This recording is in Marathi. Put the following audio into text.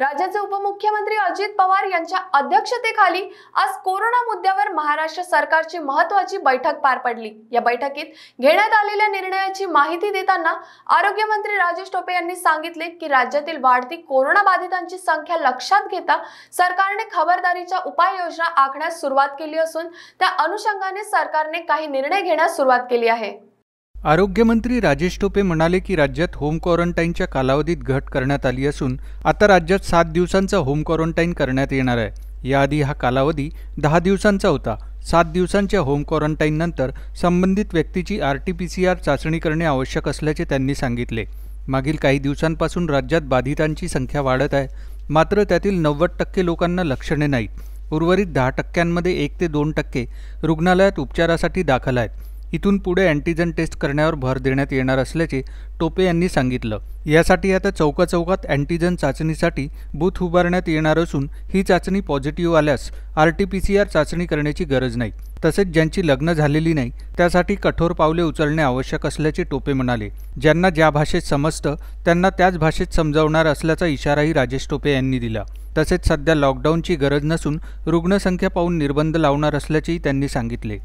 राज्याचे उपमुख्यमंत्री अजित पवार यांच्या अध्यक्षतेखाली आज कोरोना मुद्द्यावर महाराष्ट्र सरकारची महत्वाची बैठक पार पडली या बैठकीत घेण्यात आलेल्या निर्णयाची माहिती देताना आरोग्यमंत्री राजेश टोपे यांनी सांगितले की राज्यातील वाढती कोरोना बाधितांची संख्या लक्षात घेता सरकारने खबरदारीच्या उपाययोजना आखण्यास सुरुवात केली असून त्या अनुषंगाने सरकारने काही निर्णय घेण्यास सुरुवात केली आहे आरोग्यमंत्री राजेश टोपे म्हणाले की राज्यात होम क्वारंटाईनच्या कालावधीत घट करण्यात आली असून आता राज्यात सात दिवसांचा होम क्वारंटाईन करण्यात येणार आहे याआधी हा कालावधी दहा दिवसांचा होता सात दिवसांच्या होम क्वारंटाईननंतर संबंधित व्यक्तीची R T P C R चाचणी करणे आवश्यक असल्याचे त्यांनी सांगितले मागील काही दिवसांपासून राज्यात बाधितांची संख्या वाढत आहे मात्र त्यातील नव्वद टक्के लोकांना लक्षणे नाहीत उर्वरित दहा टक्क्यांमध्ये एक ते दोन टक्के रुग्णालयात उपचारासाठी दाखल आहेत इथून पुढे अँटीजन टेस्ट करण्यावर भर देण्यात येणार असल्याचे टोपे यांनी सांगितलं यासाठी आता चौकाचौकात चौकात अँटीजन चाचणीसाठी बूथ उभारण्यात येणार असून ही चाचणी पॉझिटिव्ह आल्यास R T P C R चाचणी करण्याची गरज नाही तसेच ज्यांची लग्न झालेली नाही त्यासाठी कठोर पावले उचलणे आवश्यक असल्याचे टोपे म्हणाले ज्यांना ज्या भाषेत समजतं त्यांना त्याच भाषेत समजावणार असल्याचा इशाराही राजेश टोपे यांनी दिला तसेच सध्या लॉकडाऊनची गरज नसून रुग्णसंख्या पाहून निर्बंध लावणार असल्याचेही त्यांनी सांगितले